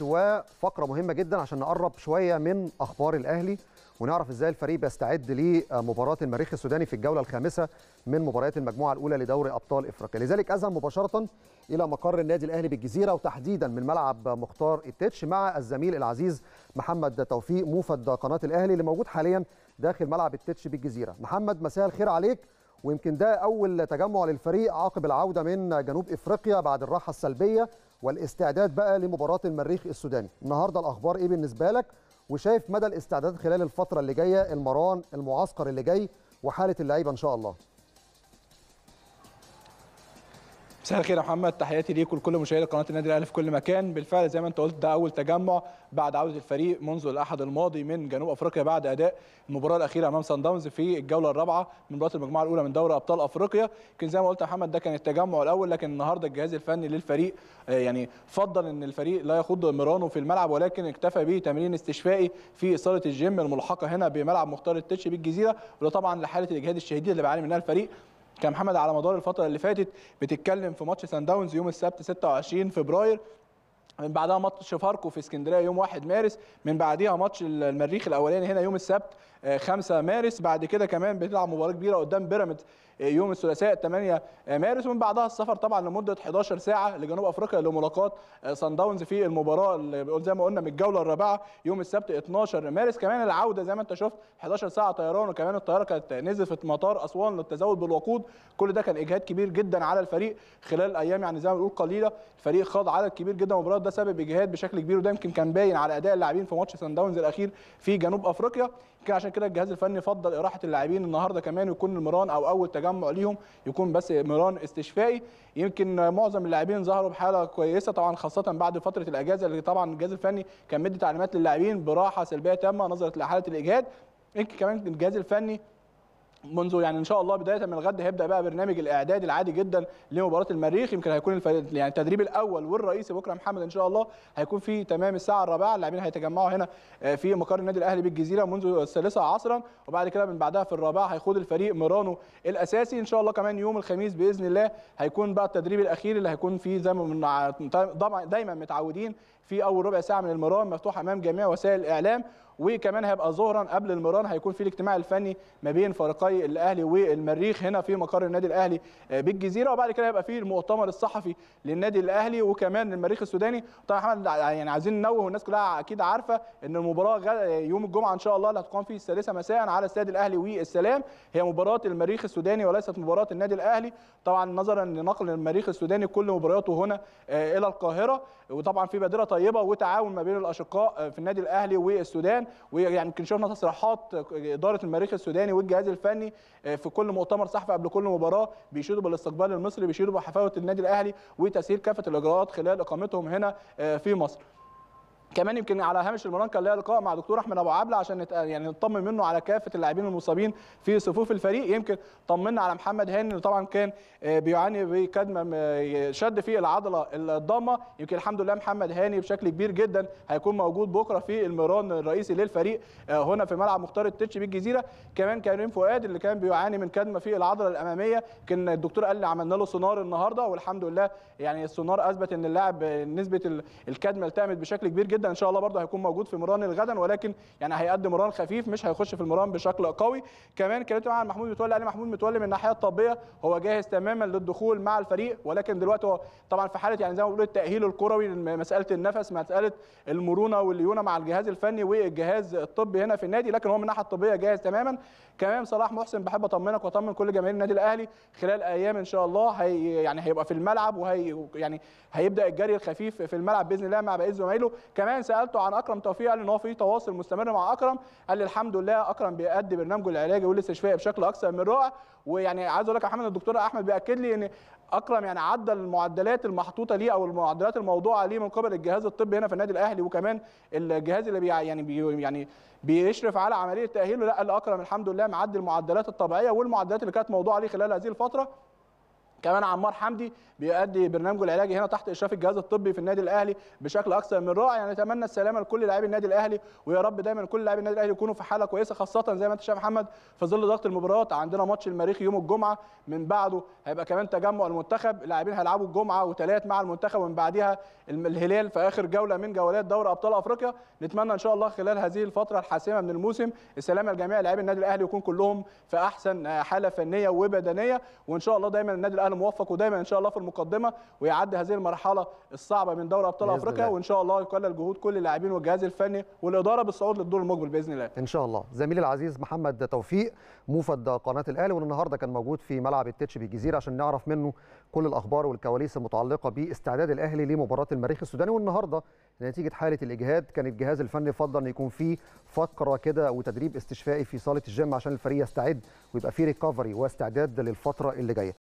وفقره مهمه جدا عشان نقرب شويه من اخبار الاهلي ونعرف ازاي الفريق بيستعد لمباراه المريخ السوداني في الجوله الخامسه من مباريات المجموعه الاولى لدوري ابطال افريقيا لذلك اذهب مباشره الى مقر النادي الاهلي بالجزيره وتحديدا من ملعب مختار التتش مع الزميل العزيز محمد توفيق موفد قناه الاهلي اللي موجود حاليا داخل ملعب التتش بالجزيره محمد مساء الخير عليك ويمكن ده اول تجمع للفريق عقب العوده من جنوب افريقيا بعد الراحه السلبيه والاستعداد بقى لمباراه المريخ السوداني النهارده الاخبار ايه بالنسبه لك وشايف مدى الاستعداد خلال الفتره اللي جايه المران المعسكر اللي جاي وحاله اللعيبه ان شاء الله مساء الخير يا محمد تحياتي ليك ولكل مشاهدي قناه النادي الاهلي في كل مكان بالفعل زي ما انت قلت ده اول تجمع بعد عوده الفريق منذ الاحد الماضي من جنوب افريقيا بعد اداء المباراه الاخيره امام سان داونز في الجوله الرابعه من مباراه المجموعه الاولى من دوري ابطال افريقيا كان زي ما قلت يا محمد ده كان التجمع الاول لكن النهارده الجهاز الفني للفريق آه، يعني فضل ان الفريق لا يخوض مرانه في الملعب ولكن اكتفى بتمرين استشفائي في صاله الجيم الملحقه هنا بملعب مختار التتش بالجزيره وده طبعا لحاله الاجهاد الشديد اللي بيعاني منها الفريق كان محمد على مدار الفتره اللي فاتت بتتكلم في ماتش سان داونز يوم السبت 26 فبراير من بعدها ماتش فاركو في اسكندريه يوم 1 مارس من بعديها ماتش المريخ الاولاني هنا يوم السبت 5 آه، مارس بعد كده كمان بتلعب مباراه كبيره قدام بيراميدز يوم الثلاثاء 8 مارس ومن بعدها السفر طبعا لمده 11 ساعه لجنوب افريقيا لملاقاه سان داونز في المباراه اللي زي ما قلنا من الجوله الرابعه يوم السبت 12 مارس كمان العوده زي ما انت شفت 11 ساعه طيران وكمان الطياره كانت نزفت مطار اسوان للتزود بالوقود كل ده كان اجهاد كبير جدا على الفريق خلال ايام يعني زي ما بنقول قليله الفريق خاض عدد كبير جدا مباريات ده سبب اجهاد بشكل كبير وده يمكن كان باين على اداء اللاعبين في ماتش سان داونز الاخير في جنوب افريقيا يمكن عشان كده الجهاز الفني فضل اراحه اللاعبين النهارده كمان يكون المران او اول تجمع ليهم يكون بس مران استشفائي يمكن معظم اللاعبين ظهروا بحاله كويسه طبعا خاصه بعد فتره الاجازه اللي طبعا الجهاز الفني كان مدي تعليمات للاعبين براحه سلبيه تامه نظره لحاله الاجهاد يمكن كمان الجهاز الفني منذ يعني ان شاء الله بدايه من الغد هيبدا بقى برنامج الاعداد العادي جدا لمباراه المريخ يمكن هيكون الفريق يعني التدريب الاول والرئيسي بكره محمد ان شاء الله هيكون في تمام الساعه الرابعه اللاعبين هيتجمعوا هنا آه، في مقر النادي الاهلي بالجزيره منذ الثالثه عصرا وبعد كده من بعدها في الرابعه هيخوض الفريق ميرانو الاساسي ان شاء الله كمان يوم الخميس باذن الله هيكون بقى التدريب الاخير اللي هيكون فيه زي ما دايما متعودين في اول ربع ساعه من المران مفتوحه امام جميع وسائل الاعلام وكمان هيبقى ظهرا قبل المران هيكون في الاجتماع الفني ما بين فريقي الاهلي والمريخ هنا في مقر النادي الاهلي آه، بالجزيره وبعد كده هيبقى في المؤتمر الصحفي للنادي الاهلي وكمان المريخ السوداني طبعا احمد يعني عايزين ننوه والناس كلها اكيد عارفه ان المباراه يوم الجمعه ان شاء الله اللي هتقام فيه الثالثه مساء على استاد الاهلي والسلام هي مباراه المريخ السوداني وليست مباراه النادي الاهلي طبعا نظرا لنقل المريخ السوداني كل مبارياته هنا آه، الى القاهره وطبعا في بادره طيبه وتعاون ما بين الاشقاء آه، في النادي الاهلي والسودان السودان ويعني يمكن يعني شفنا تصريحات اداره المريخ السوداني والجهاز الفني آه، في كل مؤتمر صحفي قبل كل مباراه بيشيدوا بالاستقبال المصري بيشيدوا بحفاوه النادي الاهلي وتسهيل كافه الاجراءات خلال اقامتهم هنا آه، في مصر كمان يمكن على هامش اللي هي لقاء مع دكتور احمد ابو عبله عشان يعني نطمن منه على كافه اللاعبين المصابين في صفوف الفريق يمكن طمنا على محمد هاني اللي طبعا كان آه، بيعاني بكدمه آه، شد في العضله الضامه يمكن الحمد لله محمد هاني بشكل كبير جدا هيكون موجود بكره في المران الرئيسي للفريق آه، هنا في ملعب مختار التتش بالجزيره كمان كريم فؤاد اللي كان بيعاني من كدمه في العضله الاماميه كان الدكتور قال لي عملنا له سونار النهارده والحمد لله يعني السونار اثبت ان اللاعب نسبه الكدمه التامت بشكل كبير جدا جدا ان شاء الله برضه هيكون موجود في مران الغدا ولكن يعني هيقدم مران خفيف مش هيخش في المران بشكل قوي كمان كلمت مع محمود متولي علي محمود متولي من الناحيه الطبيه هو جاهز تماما للدخول مع الفريق ولكن دلوقتي هو طبعا في حاله يعني زي ما بيقولوا التاهيل الكروي مساله النفس مساله المرونه والليونه مع الجهاز الفني والجهاز الطبي هنا في النادي لكن هو من الناحيه الطبيه جاهز تماما كمان صلاح محسن بحب اطمنك واطمن كل جماهير النادي الاهلي خلال ايام ان شاء الله هي يعني هيبقى في الملعب وهي يعني هيبدا الجري الخفيف في الملعب باذن الله مع بقيه زمايله كمان كمان سالته عن اكرم توفيق قال ان هو في تواصل مستمر مع اكرم قال لي الحمد لله اكرم بيأدي برنامجه العلاجي والاستشفائي بشكل اكثر من رائع ويعني عايز اقول لك يا احمد الدكتور احمد بياكد لي ان اكرم يعني عدى المعدلات المحطوطه ليه او المعدلات الموضوعه ليه من قبل الجهاز الطبي هنا في النادي الاهلي وكمان الجهاز اللي بي يعني بي يعني بيشرف على عمليه تاهيله لا الاكرم الحمد لله معدي المعدلات الطبيعيه والمعدلات اللي كانت موضوعه ليه خلال هذه الفتره كمان عمار حمدي بيؤدي برنامجه العلاجي هنا تحت اشراف الجهاز الطبي في النادي الاهلي بشكل اكثر من رائع يعني نتمنى السلامه لكل لاعبي النادي الاهلي ويا رب دايما كل لاعبي النادي الاهلي يكونوا في حاله كويسه خاصه زي ما انت شايف محمد في ظل ضغط المباريات عندنا ماتش المريخ يوم الجمعه من بعده هيبقى كمان تجمع المنتخب اللاعبين هيلعبوا الجمعه وثلاث مع المنتخب ومن بعدها الهلال في اخر جوله من جولات دوري ابطال افريقيا نتمنى ان شاء الله خلال هذه الفتره الحاسمه من الموسم السلامه لجميع لاعبي النادي الاهلي يكون كلهم في احسن حاله فنيه وبدنيه وان شاء الله دايما النادي الاهلي موفق ودايما ان شاء الله في المقدمه ويعدي هذه المرحله الصعبه من دوري ابطال افريقيا وان شاء الله يكلل جهود كل اللاعبين والجهاز الفني والاداره بالصعود للدور المقبل باذن الله ان شاء الله زميلي العزيز محمد توفيق موفد قناه الاهلي والنهارده كان موجود في ملعب التتش بالجزيره عشان نعرف منه كل الاخبار والكواليس المتعلقه باستعداد الاهلي لمباراه المريخ السوداني والنهارده نتيجه حاله الاجهاد كان الجهاز الفني فضل ان يكون في فقره كده وتدريب استشفائي في صاله الجيم عشان الفريق يستعد ويبقى في ريكفري واستعداد للفتره اللي جايه